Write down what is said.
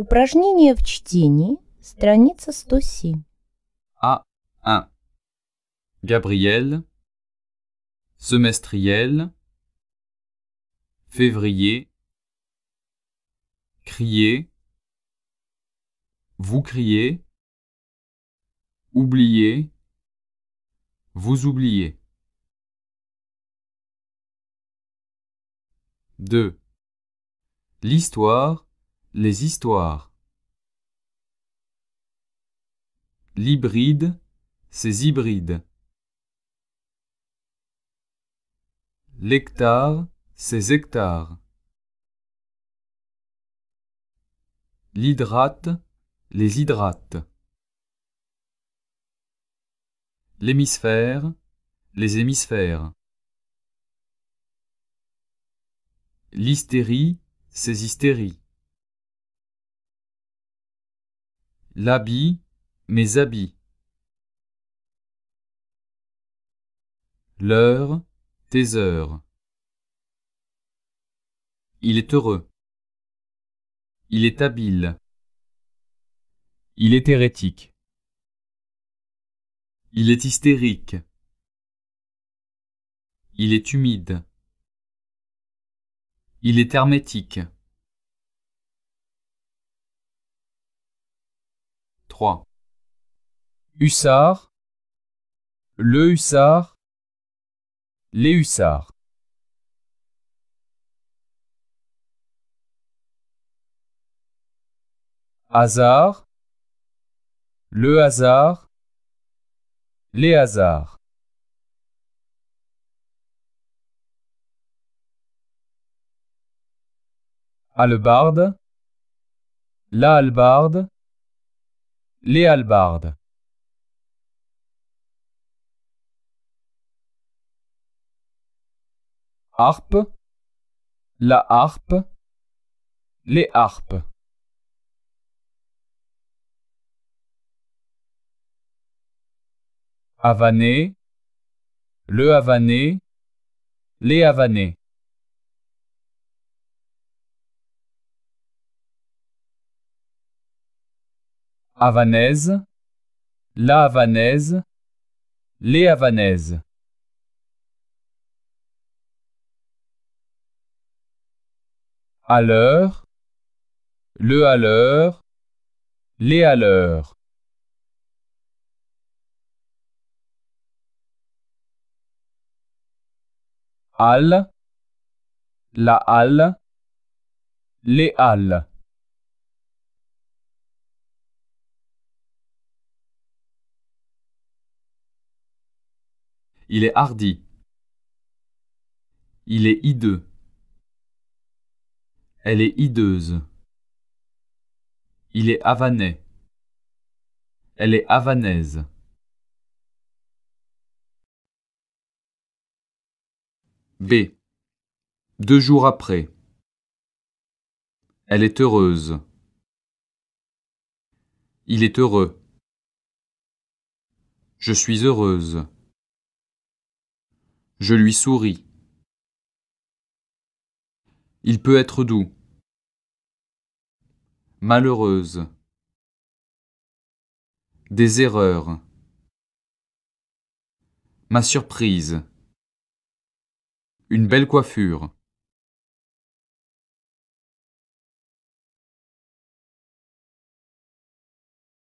Упражнение в чтении, страница 107. a 1 Gabriel, semestriel, février, crier, vous criez, oublier, vous oubliez. 2. L'histoire les histoires. L'hybride, ses hybrides. L'hectare, ses hectares. L'hydrate, les hydrates. L'hémisphère, les hémisphères. L'hystérie, ses hystéries. L'habit, mes habits. L'heure, tes heures. Il est heureux. Il est habile. Il est hérétique. Il est hystérique. Il est humide. Il est hermétique. 3. Hussard, le hussard, les hussards. Hasard, le hasard, les hasards. Albarde, la hallebarde les albardes. Harpe La harpe Les harpes Havané Le Havané Les Havanais Havanaise, la Havanaise, les Havanaises. À le à l'heure, les à l'heure. la halle, les halles. Il est hardi. Il est hideux. Elle est hideuse. Il est avanais. Elle est avanaise. B. Deux jours après. Elle est heureuse. Il est heureux. Je suis heureuse. Je lui souris. Il peut être doux. Malheureuse. Des erreurs. Ma surprise. Une belle coiffure.